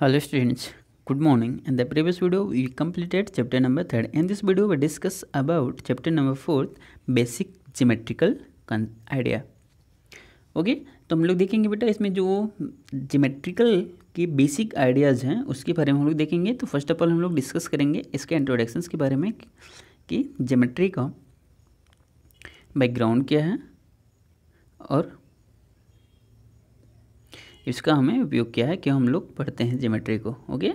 Hello students, good morning. In the previous video we completed chapter number 3. In this video we discuss about chapter number 4 basic geometrical idea. Okay okay? तो हम लोग देखेंगे बेटा इसमें जो geometrical के basic ideas हैं उसके बारे में हम लोग देखेंगे तो फर्स्ट ऑफ ऑल हम लोग डिस्कस करेंगे इसके इंट्रोडक्शंस के बारे में कि जिमेट्री का बैकग्राउंड क्या है और इसका हमें उपयोग किया है कि हम लोग पढ़ते हैं ज्योमेट्री को ओके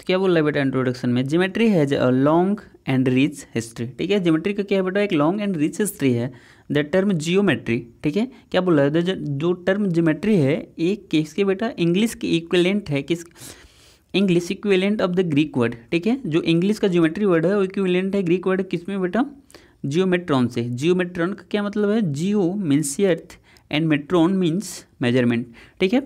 तो क्या बोल रहा है बेटा इंट्रोडक्शन में geometry has a long and rich history ठीक है ज्योमेट्री का क्या है बेटा एक लॉन्ग एंड रिच हिस्ट्री है द टर्म जियोमेट्री ठीक है क्या बोल रहा है जो टर्म ज्योमेट्री है एक किसके बेटा इंग्लिश के इक्वलेंट है किस English equivalent of the Greek word ठीक है जो इंग्लिश का ज्योमेट्री वर्ड है वो इक्विवेलेंट है ग्रीक वर्ड किस में बेटा जियोमेट्रॉन से जियोमेट्रॉन का क्या मतलब है geo means earth and metron means measurement ठीक है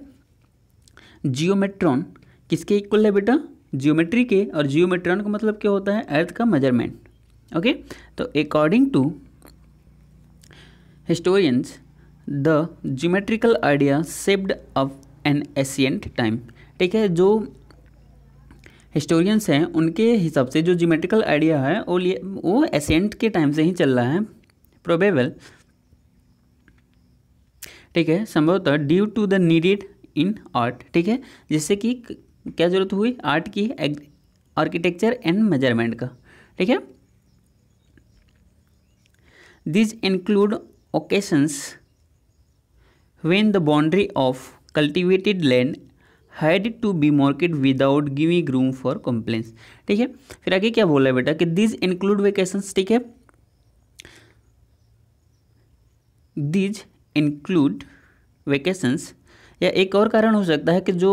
जियोमेट्रॉन किसके इक्वल है बेटा जियोमेट्री के और जियोमेट्रॉन का मतलब क्या होता है अर्थ का मेजरमेंट ओके तो according to historians the geometrical idea shaped of an ancient time ठीक है जो हिस्टोरियंस हैं उनके हिसाब से जो जीमेट्रिकल आइडिया है वो लिए वो एसेंट के टाइम से ही चल रहा है प्रोबेबल ठीक है संभवतः due to the needed in art ठीक है जिससे कि क्या जरूरत हुई आर्ट की आर्किटेक्चर एंड मेजरमेंट का ठीक है these include occasions when the boundary of cultivated land had to be marked without giving room for complaints ठीक है फिर आगे क्या बोला है बेटा कि दिज इंक्लूड वेकेशन ठीक है दिज इंक्लूड वेकेशंस या एक और कारण हो सकता है कि जो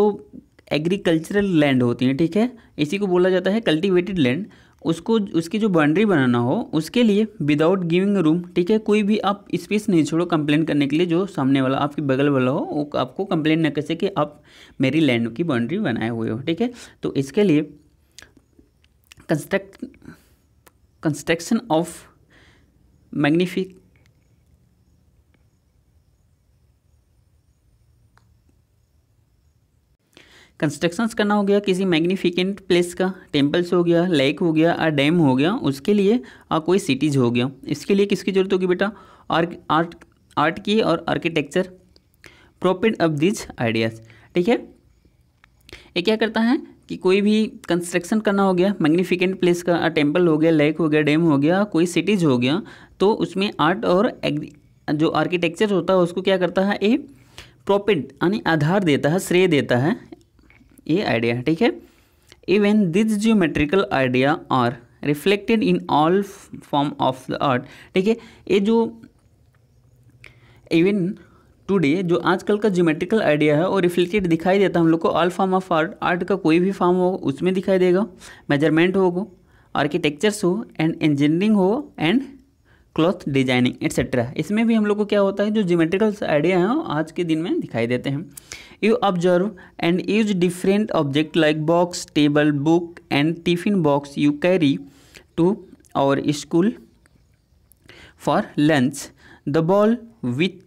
एग्रीकल्चरल लैंड होती है ठीक है इसी को बोला जाता है कल्टिवेटेड लैंड उसको उसकी जो बाउंड्री बनाना हो उसके लिए विदाउट गिविंग रूम ठीक है कोई भी आप स्पेस नहीं छोड़ो कंप्लेन करने के लिए जो सामने वाला आपके बगल वाला हो वो आपको कंप्लेन न कर सके आप मेरी लैंड की बाउंड्री बनाए हुए हो ठीक है तो इसके लिए construct construction of magnificent constructions करना हो गया किसी मैग्निफिकेंट प्लेस का टेम्पल्स हो गया लेक हो गया और डैम हो गया उसके लिए और कोई सिटीज़ हो गया इसके लिए किसकी ज़रूरत होगी बेटा आर्क आर्ट आर्ट की और architecture profit of these ideas ठीक है ये क्या करता है कि कोई भी कंस्ट्रक्शन करना हो गया मैग्निफिकेंट प्लेस का टेम्पल हो गया लेक हो गया डैम हो गया कोई सिटीज़ हो गया तो उसमें आर्ट और जो आर्किटेक्चर होता है उसको क्या करता है ए प्रॉफिट यानी आधार देता है श्रेय देता है ये आइडिया है ठीक है even this geometrical idea are reflected in all form of the art ठीक है ये जो इवन टुडे जो आजकल का ज्योमेट्रिकल आइडिया है वो रिफ्लेक्टेड दिखाई देता है हम लोग को all form of art art का कोई भी फॉर्म हो उसमें दिखाई देगा मेजरमेंट होगा आर्किटेक्चर्स हो एंड इंजीनियरिंग हो एंड क्लॉथ डिजाइनिंग एट्सेट्रा इसमें भी हम लोग को क्या होता है जो जियोमेट्रिकल आइडिया हैं आज के दिन में दिखाई देते हैं you observe and use different object like box table book and tiffin box you carry to our school for lunch the ball with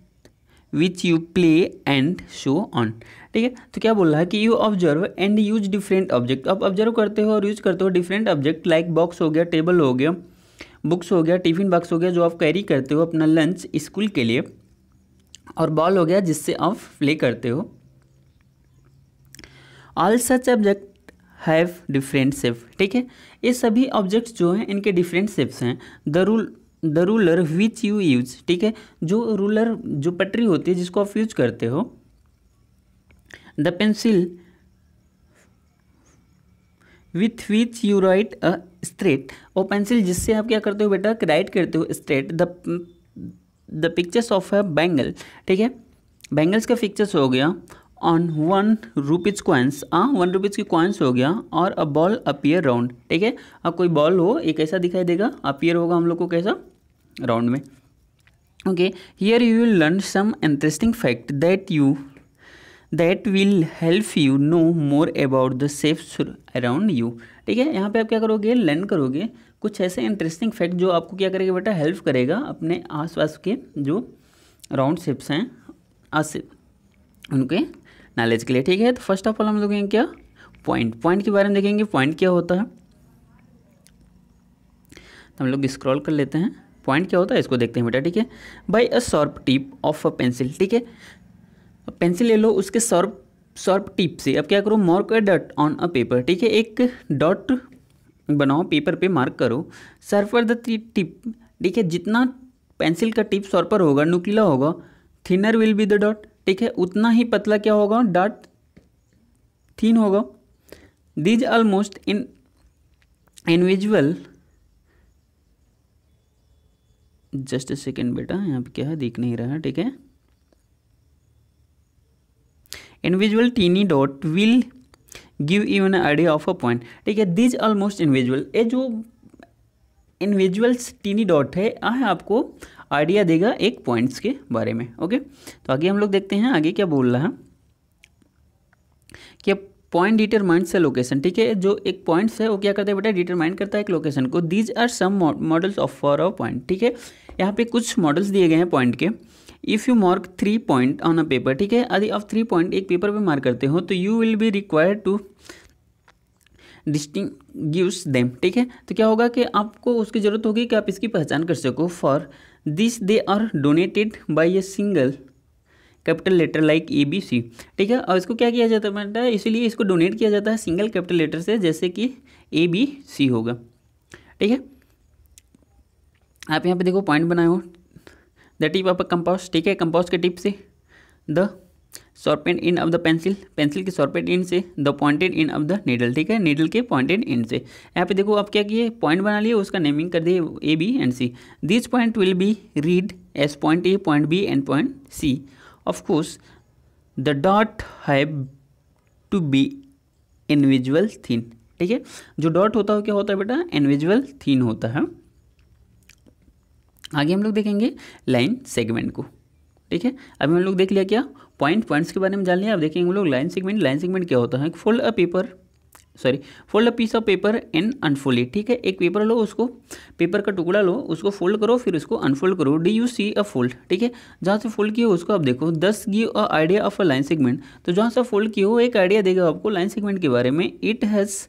which you play and so on ठीक है तो क्या बोल रहा है कि you observe and use different object आप observe करते हो और यूज करते हो डिफरेंट ऑब्जेक्ट लाइक बॉक्स हो गया टेबल हो गया बुक्स हो गया टिफ़िन बॉक्स हो गया जो आप कैरी करते हो अपना लंच स्कूल के लिए और बॉल हो गया जिससे आप प्ले करते हो all such object have different shape ठीक है ये सभी ऑब्जेक्ट्स जो हैं इनके डिफरेंट सेप्स हैं the rule the ruler which you use ठीक है जो रूलर जो पटरी होती है जिसको आप यूज करते हो the pencil with which you write a straight और पेंसिल जिससे आप क्या करते हो बेटा राइट करते हो straight the the pictures of a bangle ठीक है बैंगल्स का पिक्चर्स हो गया ऑन वन रुपीज़ क्वाइंस हाँ वन रुपीज़ की क्वाइंस हो गया और अ बॉल अपियर राउंड ठीक है अब कोई बॉल हो ये कैसा दिखाई देगा अपियर होगा हम लोग को कैसा राउंड में okay here you will learn some interesting fact that you that will help you know more about the shape around you ठीक है यहाँ पे आप क्या करोगे लर्न करोगे कुछ ऐसे इंटरेस्टिंग फैक्ट जो आपको क्या करेगा बेटा हेल्प करेगा अपने आसपास के जो राउंड शेप्स हैं आज से उनके नॉलेज के लिए ठीक है तो फर्स्ट ऑफ ऑल हम देखेंगे क्या पॉइंट पॉइंट के बारे में देखेंगे पॉइंट क्या होता है तो हम लोग स्क्रॉल कर लेते हैं पॉइंट क्या होता है इसको देखते हैं बेटा ठीक है by a sharp tip of a pencil ठीक है पेंसिल ले लो उसके सर्प सर्प टिप से अब क्या करो mark a dot on a paper ठीक है एक डॉट बनाओ पेपर पे मार्क करो सर्फर द टिप ठीक है जितना पेंसिल का टिप सॉर्पर होगा नुकीला होगा thinner will be the dot ठीक है उतना ही पतला क्या होगा डॉट थीन होगा these almost in invisible just second बेटा यहाँ पे क्या है दिख नहीं रहा ठीक है individual tiny dot will give you an idea of a point ठीक है दिज ऑलमोस्ट इंडिविजुअल ये जो इंडिविजुअल्स टीनी डॉट है आए आपको आइडिया देगा एक पॉइंट्स के बारे में ओके तो आगे हम लोग देखते हैं आगे क्या बोल रहा है कि पॉइंट डिटरमाइंड से लोकेशन ठीक है जो एक पॉइंट्स है वो क्या करता है बेटा डिटरमाइन करता है एक लोकेशन को these are some models of for a point ठीक है यहाँ पे कुछ मॉडल्स दिए गए हैं पॉइंट के if you mark three point on a paper ठीक है यदि आप थ्री पॉइंट एक पेपर पे मार्क करते हो तो you will be required to distinguish them ठीक है तो क्या होगा कि आपको उसकी ज़रूरत होगी कि आप इसकी पहचान कर सको for this they are denoted by a single capital letter like A B C ठीक है और इसको क्या किया जाता है बेटा इसीलिए इसको डोनेट किया जाता है सिंगल कैपिटल लेटर से जैसे कि ए बी सी होगा ठीक है आप यहाँ पे देखो पॉइंट बनाए हो the tip of a compass ठीक है कंपाउस के टिप से the sharpened end of the pencil pencil के शॉर्पेंट इन से the pointed end of the needle ठीक है नीडल के पॉइंटेड इन से यहाँ पे देखो आप क्या किए पॉइंट बना लिए उसका नेमिंग कर दिए A B and C this point will be read as point A point B and point C of course the dot have to be invisible thin ठीक है जो डॉट होता है क्या होता है बेटा इनविजुअल थीन होता है आगे हम लोग देखेंगे लाइन सेगमेंट को ठीक है अभी हम लोग देख लिया क्या पॉइंट पॉइंट्स के बारे में जान लिया अब देखेंगे हम लोग लाइन सेगमेंट लाइन सेगमेंट क्या होता है fold a paper sorry fold a piece of paper and unfold it ठीक है एक पेपर लो उसको पेपर का टुकड़ा लो उसको फोल्ड करो फिर उसको अनफोल्ड करो do you see a fold ठीक है जहाँ से फोल्ड किए उसको आप देखो this give a idea of a line segment तो जहाँ से फोल्ड किया हो एक आइडिया देगा आपको लाइन सेगमेंट के बारे में it has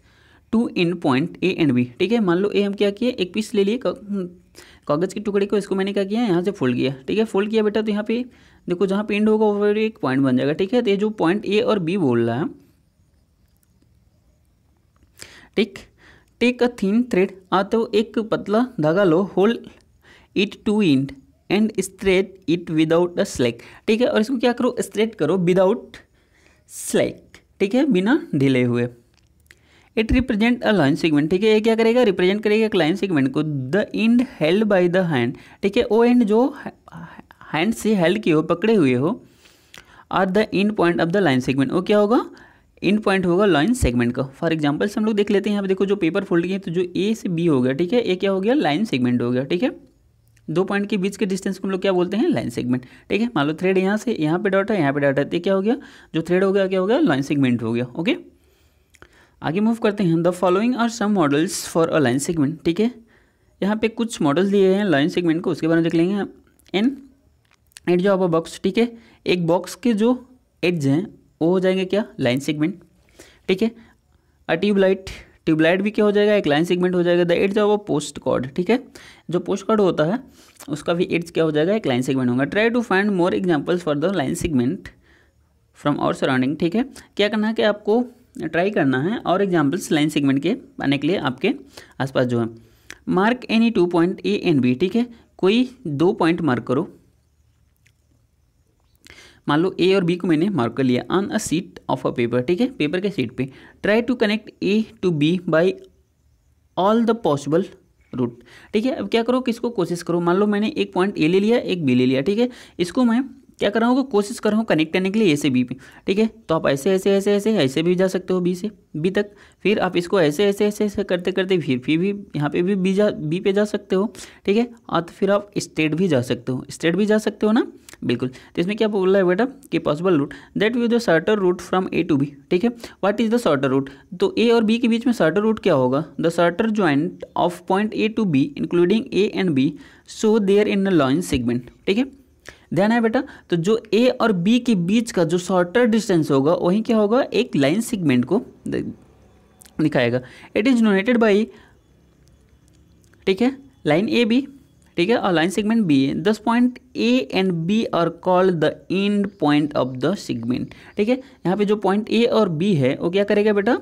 two end point A and B ठीक है मान लो ए हम क्या किए एक पीस ले लिए हम्म, कागज़ के टुकड़े को इसको मैंने क्या किया यहाँ से फोल्ड किया ठीक है फोल्ड किया बेटा तो यहाँ पे देखो जहाँ पे एंड होगा वो एक पॉइंट बन जाएगा ठीक है तो ये जो पॉइंट ए और बी बोल रहा है ठीक टेक अ थीन थ्रेड आ तो एक पतला धागा लो hold it two end and straight it without a slack ठीक है और इसको क्या करो स्ट्रेट करो विदाउट स्लैक ठीक है बिना ढीले हुए it represent a line segment ठीक है ये क्या करेगा रिप्रेजेंट करेगा एक लाइन सेगमेंट को the end held by the hand ठीक है वो एंड जो हैंड से हेल्ड किए हो पकड़े हुए हो are the end point of the line segment वो क्या होगा इंड पॉइंट होगा लाइन सेगमेंट का फॉर एग्जाम्पल से हम लोग देख लेते हैं यहाँ पे देखो जो पेपर फोल्ड किए तो जो ए से बी हो गया ठीक है ए क्या हो गया लाइन सेगमेंट हो गया ठीक है दो पॉइंट के बीच के डिस्टेंस को हम लोग क्या बोलते हैं लाइन सेगमेंट ठीक है मान लो थ्रेड यहाँ से यहाँ पे डॉट है यहाँ पे डॉट है तो क्या हो गया जो थ्रेड हो गया क्या हो गया लाइन सेगमेंट हो गया ओके आगे मूव करते हैं the following are some models for a line segment ठीक है यहाँ पे कुछ मॉडल दिए हैं लाइन सेगमेंट को उसके बारे में देख लेंगे एन एट जो अब बॉक्स ठीक है एक बॉक्स के जो एड्ज हैं वो हो जाएंगे क्या लाइन सेगमेंट ठीक है अ ट्यूबलाइट ट्यूबलाइट भी क्या हो जाएगा एक लाइन सेगमेंट हो जाएगा the edges of a postcard ठीक है जो पोस्ट कॉर्ड होता है उसका भी एड्स क्या हो जाएगा एक लाइन सेगमेंट होगा try to find more examples for the line segment from our surrounding ठीक है क्या करना है कि आपको ट्राई करना है और एग्जाम्पल्स लाइन सेगमेंट के पाने के लिए आपके आसपास जो है mark any two point A and B ठीक है कोई दो पॉइंट मार्क करो मान लो ए और बी को मैंने मार्क कर लिया on a sheet of a paper ठीक है पेपर के सीट पे try to connect A to B by all the possible route ठीक है अब क्या करो किसको कोशिश करो मान लो मैंने एक पॉइंट ए ले लिया एक बी ले लिया ठीक है इसको मैं क्या कर रहा हूँ कोशिश कर रहा हूँ कनेक्ट करने के लिए ए से बी पे ठीक है तो आप ऐसे ऐसे ऐसे ऐसे ऐसे भी जा सकते हो बी से बी तक फिर आप इसको ऐसे ऐसे ऐसे ऐसे करते करते फिर फिर भी यहाँ पे भी बी जा बी पे जा सकते हो ठीक है और हाँ, तो फिर आप स्टेट भी जा सकते हो स्टेट भी जा सकते हो ना बिल्कुल तो इसमें क्या बोल रहा है बेटा कि possible route that which the shorter route from A to B ठीक है what is the shorter route तो ए और बी के बीच में शॉर्टर रूट क्या होगा the shorter joint of point A to B including A and B so there in the segment ठीक है ध्यान है बेटा तो जो ए और बी के बीच का जो शॉर्टर डिस्टेंस होगा वही क्या होगा एक लाइन सेगमेंट को दिखाएगा इट इज डोनेटेड बाई ठीक है लाइन ए बी ठीक है और line segment B thus point A and B are called the end point of the segment ठीक है यहाँ पे जो पॉइंट ए और बी है वो क्या करेगा बेटा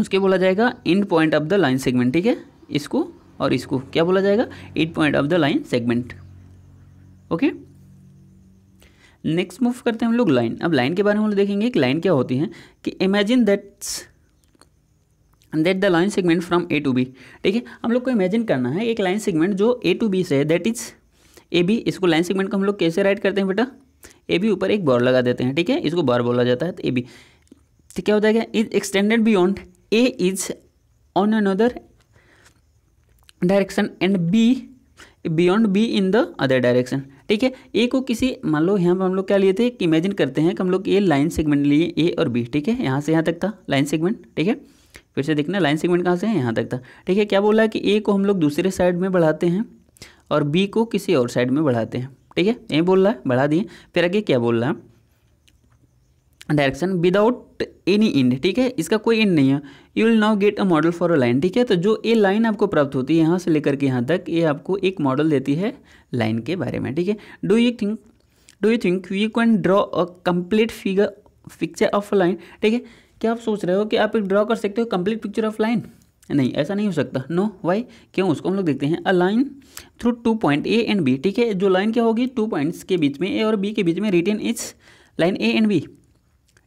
उसके बोला जाएगा end point of the line segment ठीक है इसको और इसको क्या बोला जाएगा end point of the line segment okay next move करते हैं हम लोग लाइन अब लाइन के बारे में हम लोग देखेंगे कि लाइन क्या होती है कि imagine that's that the line segment from A to B ठीक है हम लोग को इमेजिन करना है एक लाइन सेगमेंट जो ए टू बी से है दैट इज ए बी इसको लाइन सेगमेंट को हम लोग कैसे राइट करते हैं बेटा ए बी ऊपर एक बॉर लगा देते हैं ठीक है इसको बॉर बोला जाता है तो ए बी तो क्या हो जाएगा is extended beyond A is on another direction and B beyond B in the other direction ठीक है ए को किसी मान लो यहाँ पर हम लोग क्या लिए थे कि इमेजिन करते हैं कि हम लोग ए लाइन सेगमेंट लिए ए और बी ठीक है यहाँ से यहाँ तक था लाइन सेगमेंट ठीक है फिर से देखना लाइन सेगमेंट कहाँ से है यहाँ तक था ठीक है क्या बोला है कि ए को हम लोग दूसरे साइड में बढ़ाते हैं और बी को किसी और साइड में बढ़ाते हैं ठीक है ए बोल रहा है बढ़ा दिए फिर आगे क्या बोल रहा है डायरेक्शन विदाउट एनी इंड ठीक है इसका कोई इंड नहीं है you will now get a model for a line ठीक है तो जो ये लाइन आपको प्राप्त होती है यहाँ से लेकर के यहाँ तक ये आपको एक मॉडल देती है लाइन के बारे में ठीक है do you think do you think you can draw a complete figure picture of a line ठीक है क्या आप सोच रहे हो कि आप एक ड्रॉ कर सकते हो कम्प्लीट पिक्चर ऑफ लाइन नहीं ऐसा नहीं हो सकता नो वाई क्यों उसको हम लोग देखते हैं a line through two point A and B ठीक है जो लाइन क्या होगी टू पॉइंट्स के बीच में ए और बी के बीच में written it's line A and B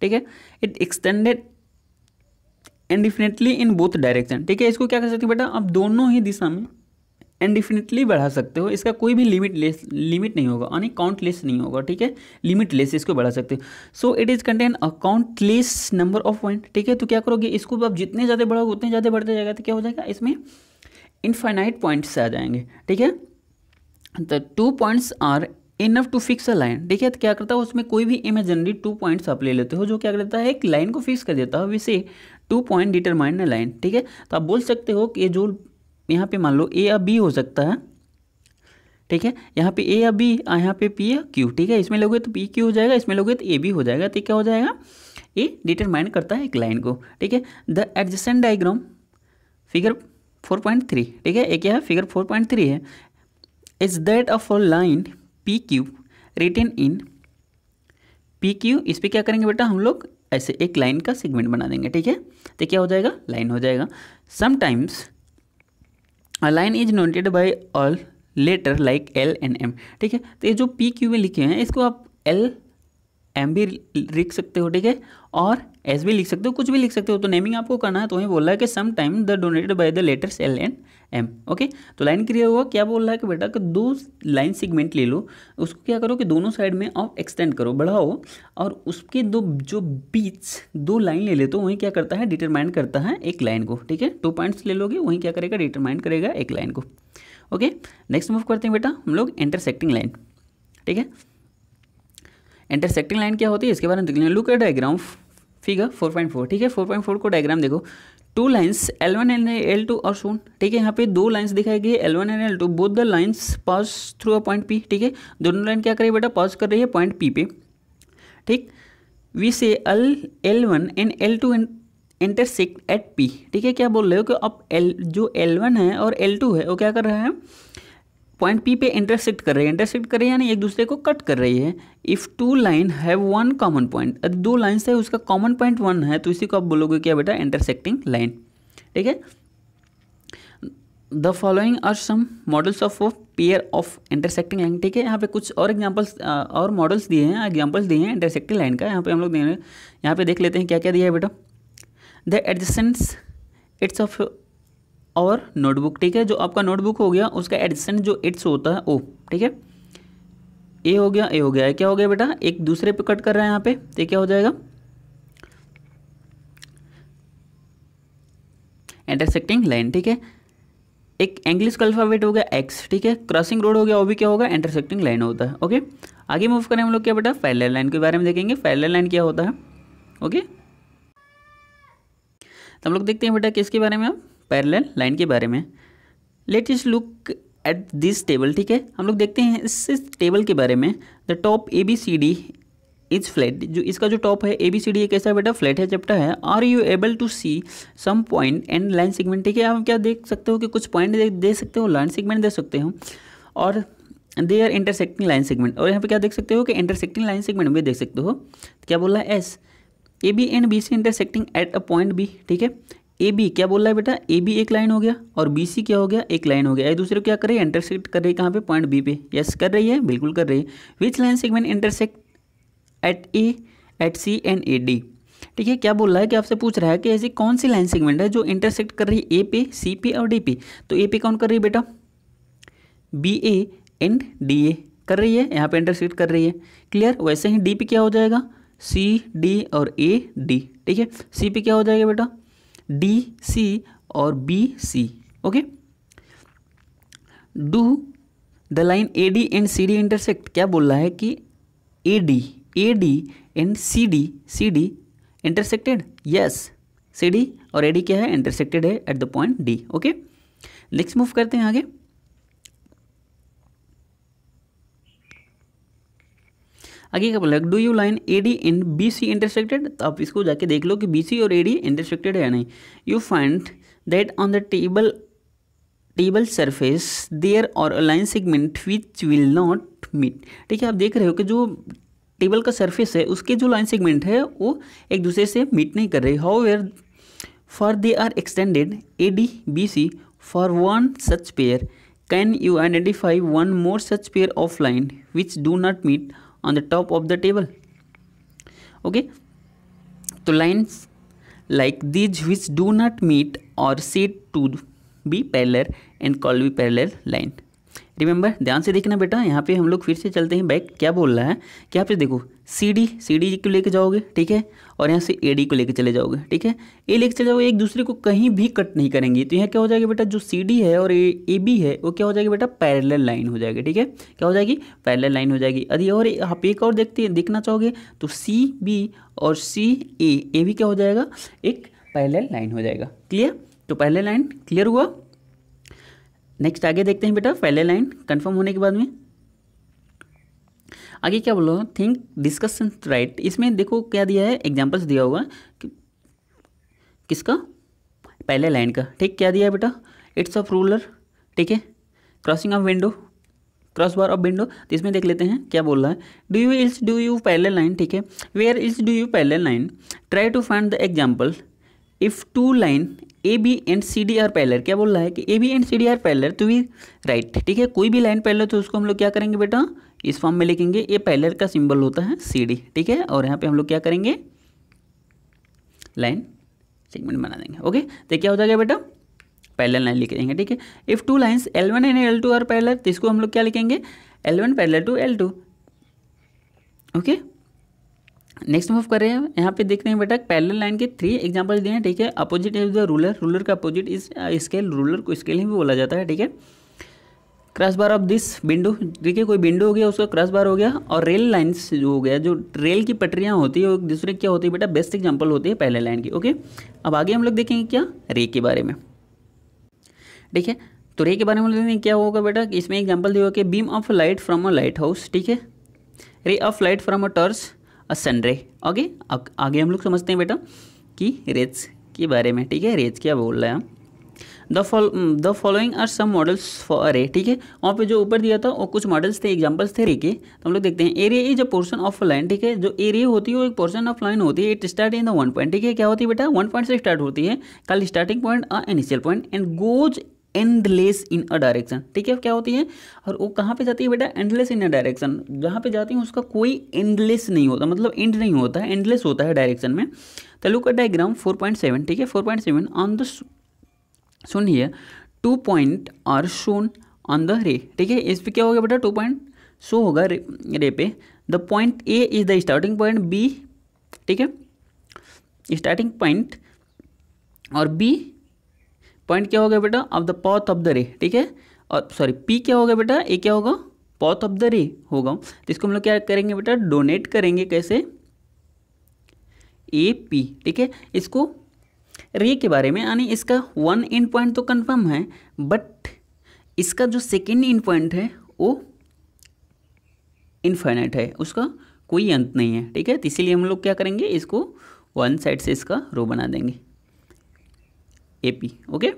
ठीक है it extended indefinitely in both direction ठीक है इसको क्या कर सकते हो बेटा आप दोनों ही दिशा में इनडिफिनेटली बढ़ा सकते हो इसका कोई भी लिमिट लेस लिमिट नहीं होगा यानी काउंटलेस नहीं होगा ठीक है लिमिट लेस इसको बढ़ा सकते हो so it is contain a countless number of point ठीक है तो क्या करोगे इसको आप जितने ज़्यादा बढ़ाओगे उतने ज़्यादा बढ़ते जाएगा तो क्या हो जाएगा इसमें इनफाइनाइट पॉइंट्स आ जाएंगे ठीक है the two points are enough to fix a line देखिए तो क्या करता है उसमें कोई भी इमेजनरी टू पॉइंट्स आप ले लेते हो जो क्या करता है एक लाइन को फिक्स कर देता है these two point determine line ठीक है तो आप बोल सकते हो कि जो यहाँ पे मान लो ए या बी हो सकता है ठीक है यहाँ पे ए या बी यहाँ पे पी या क्यू ठीक है इसमें लोगे तो पी क्यू हो जाएगा इसमें लोगे तो ए बी हो जाएगा तो क्या हो जाएगा ए डिटरमाइन करता है एक लाइन को ठीक है the adjacent diagram figure four point three ठीक है एक यह फिगर फोर पॉइंट थ्री है is that of a line P Q written in P Q इस पर क्या करेंगे बेटा हम लोग ऐसे एक लाइन का सेगमेंट बना देंगे ठीक है तो क्या हो जाएगा लाइन हो जाएगा sometimes a line is noted by all letter like L and M ठीक है तो ये जो पी क्यू में लिखे हैं इसको आप एल एम भी लिख सकते हो ठीक है और एस भी लिख सकते हो कुछ भी लिख सकते हो तो नेमिंग आपको करना है तो वही बोल रहा है कि some time the denoted by the letters L and M okay तो लाइन क्लियर हुआ क्या बोल रहा है कि बेटा कि दो लाइन सेगमेंट ले लो उसको क्या करो कि दोनों साइड में आप एक्सटेंड करो बढ़ाओ और उसके दो जो बीच दो लाइन ले लेते हो वहीं क्या करता है डिटरमाइन करता है एक लाइन को ठीक है टू पॉइंट्स ले लोगे वहीं क्या करेगा डिटरमाइंड करेगा एक लाइन को ओके नेक्स्ट मूव करते हैं बेटा हम लोग इंटरसेक्टिंग लाइन ठीक है इंटरसेक्टिंग लाइन क्या होती है इसके बारे में देख लेंगे look at diagram figure four point four ठीक है फोर पॉइंट फोर को डायग्राम देखो two lines L one and L two और सोन ठीक है यहाँ पे दो लाइन्स दिखाई गई L one and L two both the lines pass through a point P ठीक है दोनों लाइन क्या कर रही है बेटा पास कर रही है पॉइंट पी पे ठीक we say L L one and L two intersect at P ठीक है क्या बोल रहे हो कि अब एल जो एल वन है और एल टू है वो क्या कर रहा है पॉइंट पी पे इंटरसेक्ट कर रही है इंटरसेक्ट कर रही है यानी एक दूसरे को कट कर रही है if two line have one common point यदि दो लाइन है उसका कॉमन पॉइंट वन है तो इसी को आप बोलोगे क्या बेटा इंटरसेक्टिंग लाइन ठीक है the following are some models of pair of intersecting line ठीक है यहाँ पे कुछ और एग्जाम्पल्स और मॉडल्स दिए हैं एग्जाम्पल्स दिए हैं इंटरसेक्टिंग लाइन का यहाँ पे हम लोग यहाँ पे देख लेते हैं क्या क्या दिया है बेटा the adjacents its of our notebook ठीक है जो आपका नोटबुक हो गया उसका एडिशन जो इट्स होता है ओ ठीक है ए हो गया ए हो गया क्या हो गया बेटा एक दूसरे पे कट कर रहा है यहाँ पे तो क्या हो जाएगा इंटरसेक्टिंग लाइन ठीक है एक इंग्लिश का अल्फ़ाबेट हो गया एक्स ठीक है क्रॉसिंग रोड हो गया वो भी क्या होगा इंटरसेक्टिंग लाइन होता है ओके आगे मूव करें हम लोग क्या बेटा पैरेलल लाइन के बारे में देखेंगे पैरेलल लाइन क्या होता है ओके तो हम लोग देखते हैं बेटा किसके बारे में आप पैरेलल लाइन के बारे में लेट इस लुक एट दिस टेबल ठीक है हम लोग देखते हैं इस टेबल के बारे में the top A B C D is flat जो इसका जो टॉप है ए बी सी डी एक ऐसा बेटा फ्लैट है चैप्टर है are you able to see some point and line segment ठीक है आप क्या देख सकते हो कि कुछ पॉइंट दे, दे सकते हो लाइन सेगमेंट दे सकते हो और they are intersecting line segment और यहाँ पे क्या देख सकते हो कि इंटरसेक्टिंग लाइन सेगमेंट भी देख सकते हो क्या बोल रहा है as A B and B C intersecting at a point B ठीक है ए बी क्या बोल रहा है बेटा ए बी एक लाइन हो गया और बी सी क्या हो गया एक लाइन हो गया एक दूसरे को क्या कर रही है इंटरसेक्ट कर रही है कहाँ पे पॉइंट बी पे यस कर रही है बिल्कुल कर रही है which line segment intersect at A at C and A D ठीक है क्या बोल रहा है कि आपसे पूछ रहा है कि ऐसी कौन सी लाइन सेगमेंट है जो इंटरसेक्ट कर रही है ए पे सी पे और डी पे तो ए पे कौन कर रही है बेटा B A and D A कर रही है यहाँ पे इंटरसेक्ट कर रही है क्लियर वैसे ही डी पे क्या हो जाएगा सी डी और ए डी ठीक है सी पे क्या हो जाएगा बेटा डी सी और B C okay do the line A D and C D intersect क्या बोल रहा है कि A D A D and C D C D intersected yes C D और ए डी क्या है इंटरसेक्टेड है at the point D okay next move करते हैं आगे आगे क्या बोला do you line A D and B C intersected तो आप इसको जाके देख लो कि बी सी और ए डी इंटरसेक्टेड है या नहीं you find that on the table table surface there are a line segment which will not meet ठीक है आप देख रहे हो कि जो टेबल का सरफेस है उसके जो लाइन सेगमेंट है वो एक दूसरे से मीट नहीं कर रहे however far they are extended A D B C for one such pair can you identify one more such pair of line which do not meet on the top of the table okay so lines like these which do not meet are said to be parallel and called be parallel line remember ध्यान से देखना बेटा यहाँ पे हम लोग फिर से चलते हैं बैक क्या बोल रहा है कि आप पे देखो सी डी सी डी को लेके जाओगे ठीक है और यहाँ से ए डी को लेके चले जाओगे ठीक है ए लेके चले जाओगे एक दूसरे को कहीं भी कट नहीं करेंगे तो यहाँ क्या हो जाएगा बेटा जो सी डी है और ए बी है वो क्या हो जाएगा बेटा पैरल लाइन हो जाएगी ठीक है क्या हो जाएगी पैरल लाइन हो जाएगी यदि और आप एक और देखते देखना चाहोगे तो सी बी और सी ए ए भी क्या हो जाएगा एक पैरल लाइन हो जाएगा क्लियर तो पहले लाइन क्लियर हुआ नेक्स्ट आगे देखते हैं बेटा पहले लाइन कंफर्म होने के बाद में आगे क्या बोलो थिंक डिस्कशन राइट इसमें देखो क्या दिया है एग्जाम्पल्स दिया होगा कि, किसका पहले लाइन का ठीक क्या दिया है बेटा इट्स ऑफ रूलर ठीक है crossing of window cross bar of window तो इसमें देख लेते हैं क्या बोल रहा है do you else do you पहले लाइन ठीक है वेयर इल्स डू यू पहले line try to find the example if two line A B and C D are parallel क्या बोल रहा है कि A B and C D are parallel to be write ठीक है कोई भी लाइन पैलर तो उसको हम लोग क्या करेंगे बेटा इस फॉर्म में लिखेंगे ए पैलर का सिंबल होता है सी डी ठीक है और यहाँ पे हम लोग क्या करेंगे लाइन सेगमेंट बना देंगे ओके तो क्या हो जाएगा बेटा पैलर लाइन लिख देंगे ठीक है if two lines L one and L two are parallel तो इसको हम लोग क्या लिखेंगे L one parallel to L two okay next move कर रहे हैं यहाँ पे देख रहे हैं बेटा पैरेलल लाइन के थ्री एग्जांपल्स दिए हैं ठीक है opposite is the ruler ruler का अपोजिट इस स्केल रूलर को स्केल ही भी बोला जाता है ठीक है cross bar of this window ठीक है कोई विंडो हो गया उसका क्रॉस बार हो गया और रेल लाइन्स जो हो गया जो रेल की पटरियाँ होती है वो दूसरे क्या होती है बेटा बेस्ट एग्जाम्पल होती है पहले लाइन की ओके अब आगे हम लोग देखेंगे क्या रे के बारे में ठीक है तो रे के बारे में देखेंगे क्या होगा बेटा इसमें एग्जाम्पल दिए कि beam of light from a lighthouse ठीक है ray of light from a टर्स सनरे ओके आगे हम लोग समझते हैं बेटा कि रेट्स के बारे में ठीक है रेट्स क्या बोल रहे हैं the fall the following are some models for a ray ठीक है वहाँ पे जो ऊपर दिया था वो कुछ मॉडल्स थे एग्जांपल्स थे रे के तो हम लोग देखते हैं a ray is a portion of line ठीक है जो एरिया होती है वो एक पोर्शन ऑफ लाइन होती है it start in the one point ठीक है क्या होती है बेटा वन पॉइंट से स्टार्ट होती है कल starting point a initial point and goes endless in a direction ठीक है क्या होती है और वो कहाँ पे जाती है बेटा एंडलेस इन अ डायरेक्शन जहाँ पे जाती है उसका कोई एंडलेस नहीं होता मतलब एंड नहीं होता है एंडलेस होता है डायरेक्शन में तो look a diagram four point seven ठीक है four point seven on the sun here two point are shown on the ray ठीक है इस पर क्या होगा बेटा टू पॉइंट शो होगा रे, रे पे the point A is the starting point B ठीक है स्टार्टिंग पॉइंट और बी पॉइंट क्या हो गया बेटा of the path of the ray ठीक है और सॉरी पी क्या हो गया बेटा ए क्या होगा पॉथ ऑफ द रे होगा तो इसको हम लोग क्या करेंगे बेटा डोनेट करेंगे कैसे ए पी ठीक है इसको रे के बारे में यानी इसका वन इन पॉइंट तो कंफर्म है बट इसका जो सेकेंड इन पॉइंट है वो इनफाइनाइट है उसका कोई अंत नहीं है ठीक है तो इसीलिए हम लोग क्या करेंगे इसको वन साइड से इसका रो बना देंगे ए पी ओके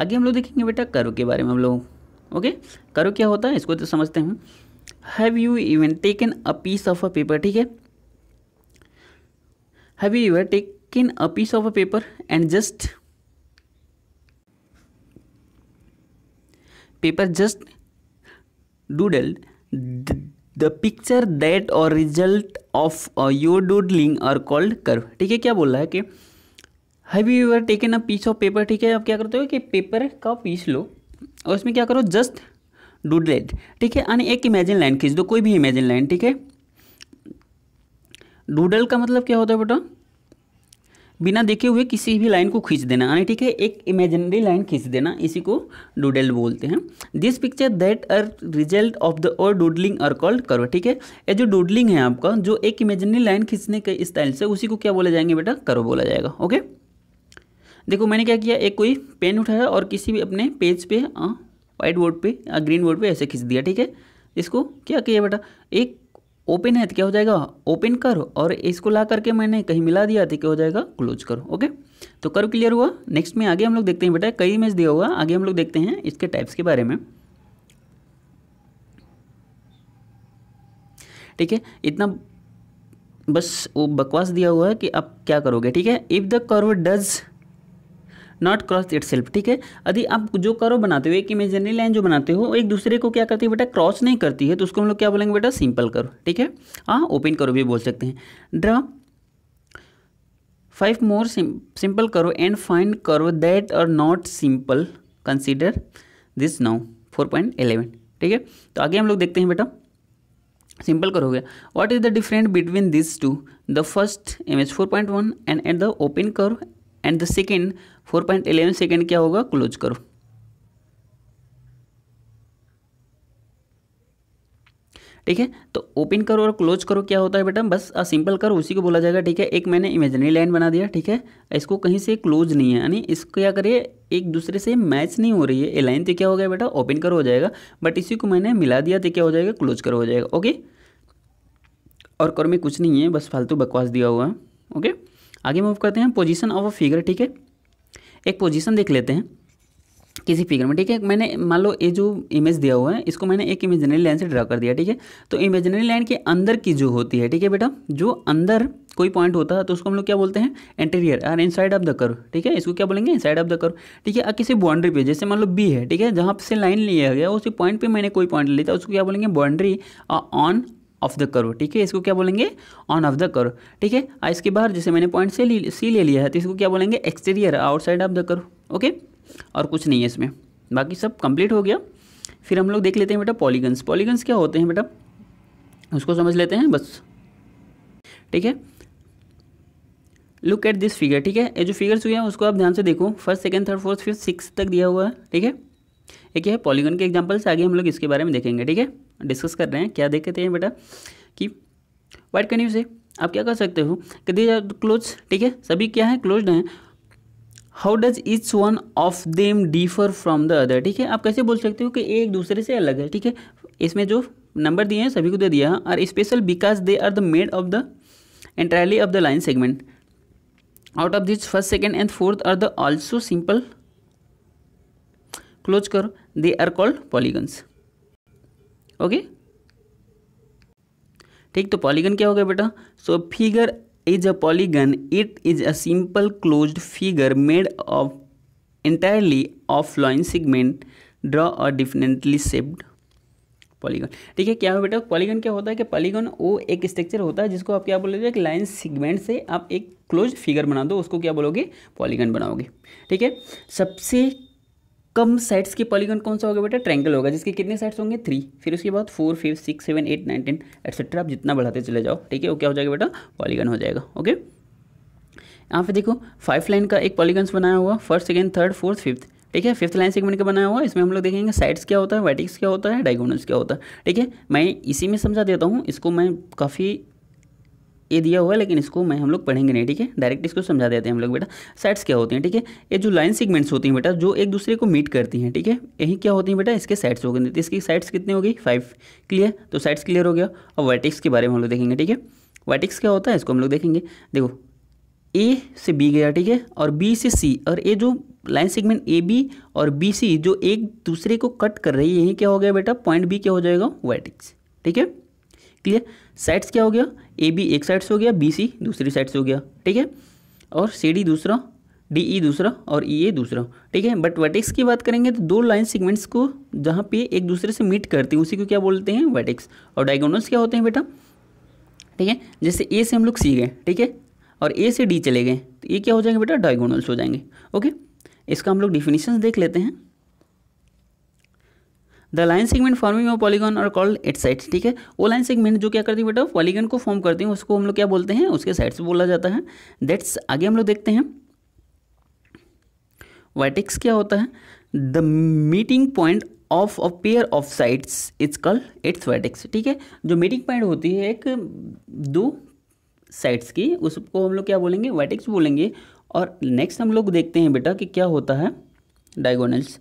आगे हम लोग देखेंगे बेटा करो के बारे में हम लोग ओके करो क्या होता है इसको तो समझते हैं have you even taken a piece of a paper ठीक है have you ever taken a piece of a paper and just paper just doodle the picture that are result of your doodling are called curve ठीक है क्या बोल रहा है कि have you are taken a piece of paper ठीक है आप क्या करते हो कि पेपर का पीस लो और उसमें क्या करो जस्ट डू डेट ठीक है यानी एक इमेजिन लाइन खींच दो कोई भी इमेजिन लाइन ठीक है डूडल का मतलब क्या होता है बेटा बिना देखे हुए किसी भी लाइन को खींच देना यानी ठीक है एक इमेजिनरी लाइन खींच देना इसी को डूडल बोलते हैं this picture that are result of the our doodling are called curve ठीक है ये जो डूडलिंग है आपका जो एक इमेजिनरी लाइन खींचने के स्टाइल से उसी को क्या बोला जाएंगे बेटा करो बोला जाएगा ओके देखो मैंने क्या किया एक कोई पेन उठाया और किसी भी अपने पेज पे वाइट हाँ, बोर्ड पे आ, ग्रीन बोर्ड पे ऐसे खींच दिया ठीक है इसको क्या किया बेटा एक ओपन है तो क्या हो जाएगा ओपन कर और इसको ला करके मैंने कहीं मिला दिया तो क्या हो जाएगा क्लोज कर ओके तो कर क्लियर हुआ नेक्स्ट में आगे हम लोग देखते हैं बेटा कई इमेज दिया हुआ आगे हम लोग देखते हैं इसके टाइप्स के बारे में ठीक है इतना बस वो बकवास दिया हुआ है कि आप क्या करोगे ठीक है if the curve does not cross it ठीक है यदि आप जो करो बनाते हो एक इमेजनरी लाइन जो बनाते हो एक दूसरे को क्या करती है बेटा क्रॉस नहीं करती है तो उसको हम लोग क्या बोलेंगे बेटा सिंपल करो ठीक है हाँ ओपन करो भी बोल सकते हैं draw five more simple curve and five curve that are not simple consider this now four point eleven ठीक है तो आगे हम लोग देखते हैं बेटा सिंपल करोगे what is the different between this two the first image four point one and eight the open curve and the second four point eleven second क्या होगा क्लोज करो ठीक है तो ओपन करो और क्लोज करो क्या होता है बेटा बस आ, सिंपल करो उसी को बोला जाएगा ठीक है एक मैंने इमेजनरी लाइन बना दिया ठीक है इसको कहीं से क्लोज नहीं है यानी इसको क्या करिए एक दूसरे से मैच नहीं हो रही है ए लाइन तो क्या हो गया बेटा ओपन करो हो जाएगा बट इसी को मैंने मिला दिया तो क्या हो जाएगा क्लोज करो हो जाएगा ओके और कर में कुछ नहीं है बस फालतू बकवास दिया हुआ है ओके आगे मूव करते हैं पोजीशन ऑफ अ फिगर ठीक है एक पोजीशन देख लेते हैं किसी फिगर में ठीक है मैंने मान लो ये जो इमेज दिया हुआ है इसको मैंने एक इमेजनरी लाइन से ड्रा कर दिया ठीक है तो इमेजनरी लाइन के अंदर की जो होती है ठीक है बेटा जो अंदर कोई पॉइंट होता है तो उसको हम लोग क्या बोलते हैं interior are inside of the curve ठीक है इसको क्या बोलेंगे inside of the curve ठीक है या किसी बाउंड्री पे जैसे मान लो बी है ठीक है जहाँ से लाइन लिया गया उसी पॉइंट पे मैंने कोई पॉइंट लिया था उसको क्या बोलेंगे boundary on uh, of the curve ठीक है इसको क्या बोलेंगे ऑन ऑफ द करो ठीक है इसके बाहर जैसे मैंने पॉइंट से सी ले लिया है तो इसको क्या बोलेंगे exterior outside of the curve okay और कुछ नहीं है इसमें बाकी सब कंप्लीट हो गया फिर हम लोग देख लेते हैं बेटा पॉलीगन्स पॉलीगन्स क्या होते हैं बेटा उसको समझ लेते हैं बस ठीक है लुक एट दिस फिगर ठीक है ये जो फिगर्स हुए हैं उसको आप ध्यान से देखो first second third fourth fifth six तक दिया हुआ है ठीक है एक है पॉलीगन के एग्जाम्पल से आगे हम लोग इसके बारे में देखेंगे ठीक है डिस्कस कर रहे हैं क्या देख हैं बेटा कि वाइट कैन यू से आप क्या कर सकते हो कि दीज आर क्लोज ठीक है सभी क्या है क्लोज हैं how does each one of them differ from the other ठीक है आप कैसे बोल सकते हो कि एक दूसरे से अलग है ठीक है इसमें जो नंबर दिए हैं सभी को दे दिया और special because they are the made of the entirely of the line segment out of this first second and fourth are the also simple close curve they are called polygons okay ठीक तो polygon क्या हो गया बेटा so figure is a polygon it is a simple closed figure made of entirely of line segment draw a definitely shaped polygon ठीक है क्या हो बेटा पॉलीगन क्या होता है कि पॉलीगन वो एक स्ट्रक्चर होता है जिसको आप क्या बोलोगे एक लाइन सिगमेंट से आप एक क्लोज फिगर बना दो उसको क्या बोलोगे पॉलीगन बनाओगे ठीक है सबसे कम साइड्स के पॉलीगन कौन सा होगा बेटा ट्रैंगल होगा जिसके कितने साइड्स होंगे थ्री फिर उसके बाद four five six seven eight nine ten etcetera आप जितना बढ़ाते चले जाओ ठीक है वो क्या हो जाएगा बेटा पॉलीगन हो जाएगा ओके यहाँ पे देखो फाइव लाइन का एक पॉलीगन्स बनाया हुआ first second third fourth fifth ठीक है फिफ्थ लाइन सेगमेंट का बनाया हुआ इसमें हम लोग देखेंगे साइड्स क्या होता है वाइटिक्स क्या होता है डायगोनल्स क्या होता है ठीक है मैं इसी में समझा देता हूँ इसको मैं काफ़ी ये दिया हुआ है लेकिन इसको मैं हम लोग पढ़ेंगे नहीं ठीक है डायरेक्ट इसको समझा देते हैं हम लोग बेटा साइड्स क्या होती हैं ठीक है ये जो लाइन सेगमेंट्स होती हैं बेटा जो एक दूसरे को मीट करती हैं ठीक है यही क्या होती हैं बेटा इसके साइड्स हो तो इसकी साइड्स कितने हो गई फाइव क्लियर तो साइड्स क्लियर हो गया और वर्टिक्स के बारे में हम लोग देखेंगे ठीक है वर्टिक्स क्या होता है इसको हम लोग देखेंगे देखो ए से बी गया ठीक है और बी से सी और ये जो लाइन सेगमेंट ए बी और बी सी जो एक दूसरे को कट कर रही है यही क्या हो गया बेटा पॉइंट बी क्या हो जाएगा वर्टिक्स ठीक है क्लियर साइड्स क्या हो गया ए बी एक साइड से हो गया बी सी दूसरी साइड से हो गया ठीक है और सी डी दूसरा डी ई e दूसरा और ई e, ए दूसरा ठीक है बट वर्टेक्स की बात करेंगे तो दो लाइन सेगमेंट्स को जहाँ पे एक दूसरे से मीट करते हैं उसी को क्या बोलते हैं वर्टेक्स और डायगोनल्स क्या होते हैं बेटा ठीक है जैसे ए से हम लोग सी गए ठीक है और ए से डी चले गए तो ये क्या हो जाएंगे बेटा डायगोनल्स हो जाएंगे ओके इसका हम लोग डिफिनीशन देख लेते हैं the line segment forming of polygon और कॉल्ड एट साइड ठीक है वो लाइन सेगमेंट जो क्या करती है बेटा पॉलीगन को फॉर्म करती है उसको हम लोग क्या बोलते हैं उसके साइड्स बोला जाता है दैट्स आगे हम लोग देखते हैं वाइटिक्स क्या होता है the meeting point of a pair of sides it's call it's vertex ठीक है जो मीटिंग पॉइंट होती है एक दो साइड्स की उसको हम लोग क्या बोलेंगे वाइटिक्स बोलेंगे और नेक्स्ट हम लोग देखते हैं बेटा कि क्या होता है डायगोनल्स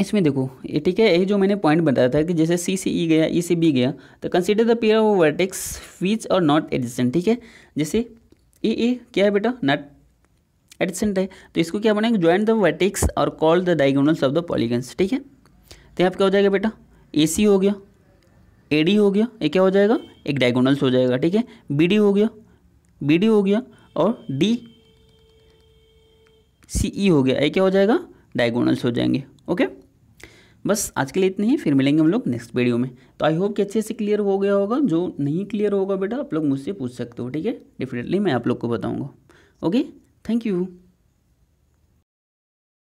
इसमें देखो ये ठीक है ये जो मैंने पॉइंट बताया था कि जैसे सी से ई गया ई से बी गया तो consider the pair of vertex which are not एडिसेंट ठीक है जैसे ए e, ए e, क्या है बेटा नॉट एडिसेंट है तो इसको क्या बनाएंगे ज्वाइन द वर्टेक्स और call the diagonals of the polygons ठीक है तो यहाँ पर क्या हो जाएगा बेटा ए सी हो गया ए डी हो गया ये क्या हो जाएगा एक डायगोनल्स हो जाएगा ठीक है बी डी हो गया बी डी हो गया और डी सी ई हो गया ये क्या हो जाएगा डायगोनल्स हो जाएंगे ओके बस आज के लिए इतने ही फिर मिलेंगे हम लोग नेक्स्ट वीडियो में तो आई होप कि अच्छे से क्लियर हो गया होगा जो नहीं क्लियर होगा बेटा आप लोग मुझसे पूछ सकते हो ठीक है डेफिनेटली मैं आप लोग को बताऊँगा ओके थैंक यू